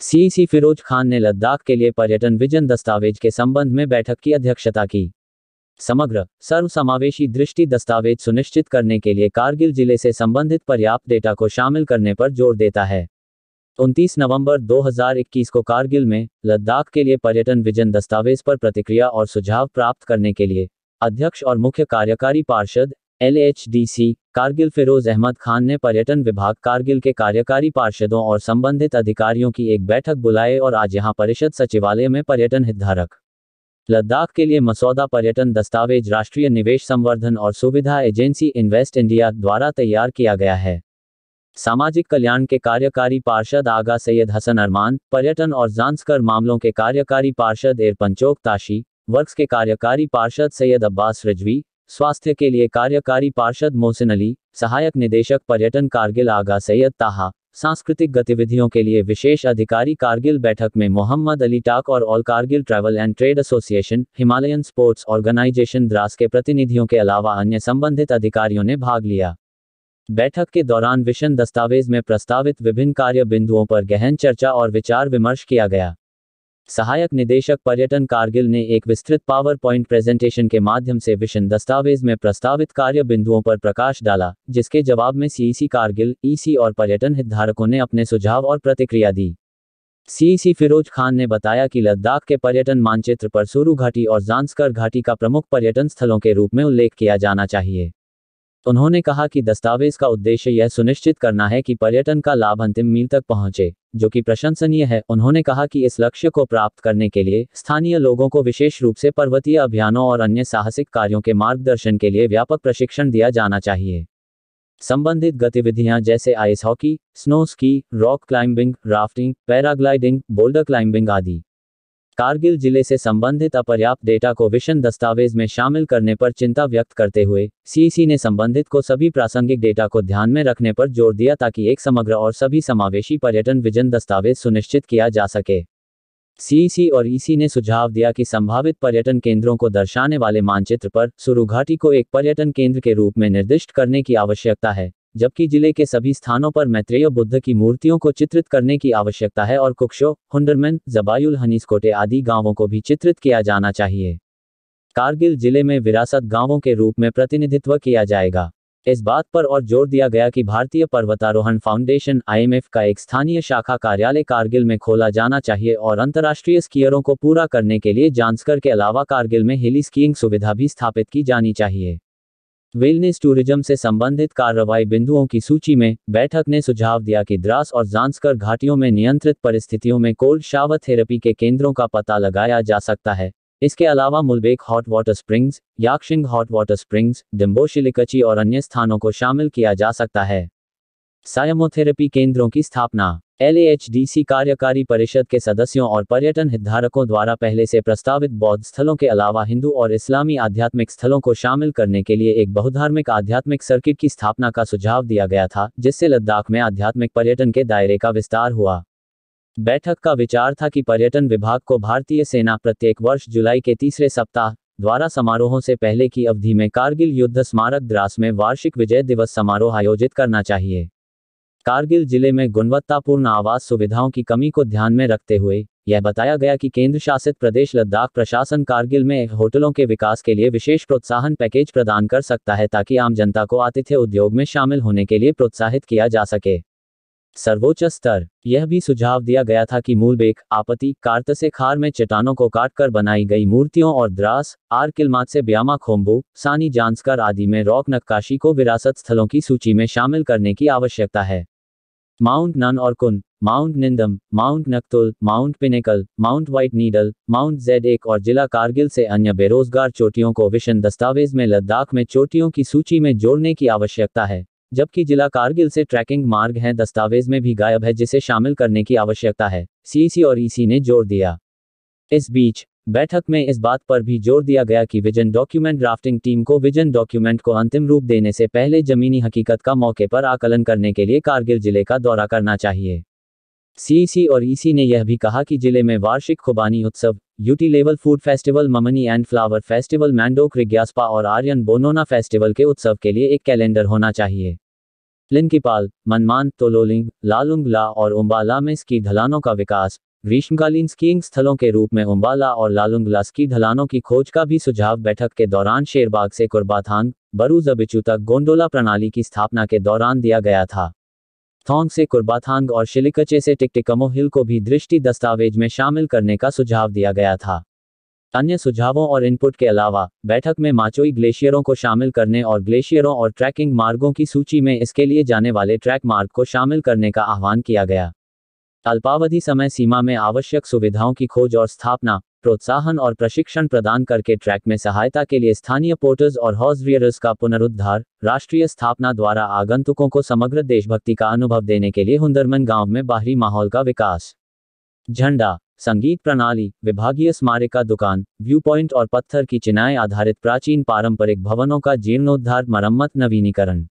CEC Firoz Khan ने लद्दाख के लिए पर्यटन विजन दस्तावेज के संबंध में बैठक की अध्यक्षता की समग्र सर्वसमावेशी दृष्टि दस्तावेज सुनिश्चित करने के लिए कारगिल जिले से संबंधित पर्याप्त डेटा को शामिल करने पर जोर देता है 29 नवंबर 2021 को कारगिल में लद्दाख के लिए पर्यटन विजन दस्तावेज पर प्रतिक्रिया और सुझाव प्राप्त करने के लिए अध्यक्ष और मुख्य कार्यकारी पार्षद एलएचडीसी कारगिल फिरोज अहमद खान ने पर्यटन विभाग कारगिल के कार्यकारी पार्षदों और संबंधित अधिकारियों की एक बैठक बुलाए और आज यहां परिषद सचिवालय में पर्यटन हितधारक लद्दाख के लिए मसौदा पर्यटन दस्तावेज राष्ट्रीय निवेश संवर्धन और सुविधा एजेंसी इन्वेस्ट इंडिया द्वारा तैयार किया गया है सामाजिक कल्याण के कार्यकारी पार्षद आगा सैयद हसन अरमान पर्यटन और जांचकर मामलों के कार्यकारी पार्षद एरपंचोक ताशी वर्क्स के कार्यकारी पार्षद सैयद अब्बास रजवी स्वास्थ्य के लिए कार्यकारी पार्षद मोहसिन अली सहायक निदेशक पर्यटन कारगिल आगा सैयद ताहा सांस्कृतिक गतिविधियों के लिए विशेष अधिकारी कारगिल बैठक में मोहम्मद अली टाक और all Kargil travel and trade association Himalayan sports organisation Dras के प्रतिनिधियों के अलावा अन्य संबंधित अधिकारियों ने भाग लिया बैठक के दौरान विशन दस्तावेज में प्रस्तावित विभिन्न कार्य बिंदुओं पर गहन चर्चा और विचार विमर्श किया गया सहायक निदेशक पर्यटन कारगिल ने एक विस्तृत पावर पॉइंट प्रेजेंटेशन के माध्यम से विशन दस्तावेज में प्रस्तावित कार्य बिंदुओं पर प्रकाश डाला जिसके जवाब में CEC e Kargil EC e और पर्यटन हितधारकों ने अपने सुझाव और प्रतिक्रिया दी सीईसी e फिरोज खान ने बताया कि लद्दाख के पर्यटन मानचित्र पर सूरू घाटी और जानसकर घाटी का प्रमुख पर्यटन स्थलों के रूप में उल्लेख किया जाना चाहिए उन्होंने कहा कि दस्तावेज का उद्देश्य यह सुनिश्चित करना है कि पर्यटन का लाभ अंतिम मील तक पहुंचे जो कि प्रशंसनीय है उन्होंने कहा कि इस लक्ष्य को प्राप्त करने के लिए स्थानीय लोगों को विशेष रूप से पर्वतीय अभियानों और अन्य साहसिक कार्यों के मार्गदर्शन के लिए व्यापक प्रशिक्षण दिया जाना चाहिए संबंधित गतिविधियां जैसे ice hockey snow ski rock climbing rafting paragliding boulder climbing आदि कारगिल जिले से संबंधित अपर्याप्त डेटा को विशन दस्तावेज में शामिल करने पर चिंता व्यक्त करते हुए सीईसी ने संबंधित को सभी प्रासंगिक डेटा को ध्यान में रखने पर जोर दिया ताकि एक समग्र और सभी समावेशी पर्यटन विजन दस्तावेज सुनिश्चित किया जा सके सीईसी और ईसी ने सुझाव दिया कि संभावित पर्यटन केंद्रों को दर्शाने वाले मानचित्र पर सुरुघाटी को एक पर्यटन केंद्र के रूप में निर्दिष्ट करने की आवश्यकता है जबकि जिले के सभी स्थानों पर मैत्रेय बुद्ध की मूर्तियों को चित्रित करने की आवश्यकता है और कुक्षो हुंडरमन जबायुल हनीसकोटे आदि गांवों को भी चित्रित किया जाना चाहिए कारगिल जिले में विरासत गांवों के रूप में प्रतिनिधित्व किया जाएगा इस बात पर और जोर दिया गया कि भारतीय पर्वतारोहण फाउंडेशन आई का एक स्थानीय शाखा कार्यालय कारगिल में खोला जाना चाहिए और अंतर्राष्ट्रीय स्कीयरों को पूरा करने के लिए जांचकर के अलावा कारगिल में हिली स्कीइंग सुविधा भी स्थापित की जानी चाहिए वेलनेस टूरिज्म से संबंधित कार्रवाई बिंदुओं की सूची में बैठक ने सुझाव दिया कि द्रास और जांसकर घाटियों में नियंत्रित परिस्थितियों में कोल्ड शावर थेरेपी के केंद्रों का पता लगाया जा सकता है इसके अलावा Mulbekh hot water springs Yakshing hot water springs डिम्बोशिलिकची और अन्य स्थानों को शामिल किया जा सकता है सायमोथेरेपी केंद्रों की स्थापना एलएएचडीसी कार्यकारी परिषद के सदस्यों और पर्यटन हितधारकों द्वारा पहले से प्रस्तावित बौद्ध स्थलों के अलावा हिंदू और इस्लामी आध्यात्मिक स्थलों को शामिल करने के लिए एक बहुधार्मिक आध्यात्मिक सर्किट की स्थापना का सुझाव दिया गया था जिससे लद्दाख में आध्यात्मिक पर्यटन के दायरे का विस्तार हुआ बैठक का विचार था कि पर्यटन विभाग को भारतीय सेना प्रत्येक वर्ष जुलाई के तीसरे सप्ताह द्वारा समारोहों से पहले की अवधि में कारगिल युद्ध स्मारक द्रास में वार्षिक विजय दिवस समारोह आयोजित करना चाहिए कारगिल जिले में गुणवत्तापूर्ण आवास सुविधाओं की कमी को ध्यान में रखते हुए यह बताया गया कि केंद्र शासित प्रदेश लद्दाख प्रशासन कारगिल में होटलों के विकास के लिए विशेष प्रोत्साहन पैकेज प्रदान कर सकता है ताकि आम जनता को आतिथ्य उद्योग में शामिल होने के लिए प्रोत्साहित किया जा सके सर्वोच्च स्तर यह भी सुझाव दिया गया था कि मूलबेक आपति कार्त से खार में चट्टानों को काटकर बनाई गई मूर्तियों और द्रास आर किलमात से ब्यामा खोम्बू सानी जांचकर आदि में रॉक नक्काशी को विरासत स्थलों की सूची में शामिल करने की आवश्यकता है माउंट नन और Kun mount Nindam mount Nakatul mount pinnacle mount white needle mount Z एक और जिला कारगिल से अन्य बेरोजगार चोटियों को विशन दस्तावेज में लद्दाख में चोटियों की सूची में जोड़ने की आवश्यकता है जबकि जिला कारगिल से ट्रैकिंग मार्ग है दस्तावेज में भी गायब है जिसे शामिल करने की आवश्यकता है सीसी e और ईसी e ने जोर दिया इस बीच बैठक में इस बात पर भी जोर दिया गया कि विजन डॉक्यूमेंट ड्राफ्टिंग टीम को विजन डॉक्यूमेंट को अंतिम रूप देने से पहले जमीनी हकीकत का मौके पर आकलन करने के लिए कारगिल जिले का दौरा करना चाहिए सीईसी e और ईसी e ने यह भी कहा कि जिले में वार्षिक खुबानी उत्सव यूटी लेवल फूड फेस्टिवल ममनी एंड फ्लावर फेस्टिवल मैंडोक रिग्यास्पा और आर्यन बोनोना फेस्टिवल के उत्सव के लिए एक कैलेंडर होना चाहिए लिनकीपाल मनमान तोलोलिंग लालुंगला और उम्बाला में इसकी ढलानों का विकास ग्रीष्मकालीन स्कीइंग स्थलों के रूप में उम्बाला और लालुंगला स्की ढलानों की खोज का भी सुझाव बैठक के दौरान शेरबाग से कुर्बाथांग बरूज अबिचू तक गोंडोला प्रणाली की स्थापना के दौरान दिया गया था थोंग से कुर्बाथांग और शिलिकचे से टिकटिकमो हिल को भी दृष्टि दस्तावेज में शामिल करने का सुझाव दिया गया था अन्य सुझावों और इनपुट के अलावा बैठक में माचोई ग्लेशियरों को शामिल करने और ग्लेशियरों और ट्रैकिंग मार्गों की सूची में इसके लिए जाने वाले ट्रैक मार्ग को शामिल करने का आह्वान किया गया अल्पावधि समय सीमा में आवश्यक सुविधाओं की खोज और स्थापना प्रोत्साहन और प्रशिक्षण प्रदान करके ट्रैक में सहायता के लिए स्थानीय पोर्टर्स और हॉर्स का पुनरुद्धार राष्ट्रीय स्थापना द्वारा आगंतुकों को समग्र देशभक्ति का अनुभव देने के लिए हुंदरमन गांव में बाहरी माहौल का विकास झंडा संगीत प्रणाली विभागीय स्मारक का दुकान व्यू पॉइंट और पत्थर की चिनाएं आधारित प्राचीन पारंपरिक भवनों का जीर्णोद्धार मरम्मत नवीनीकरण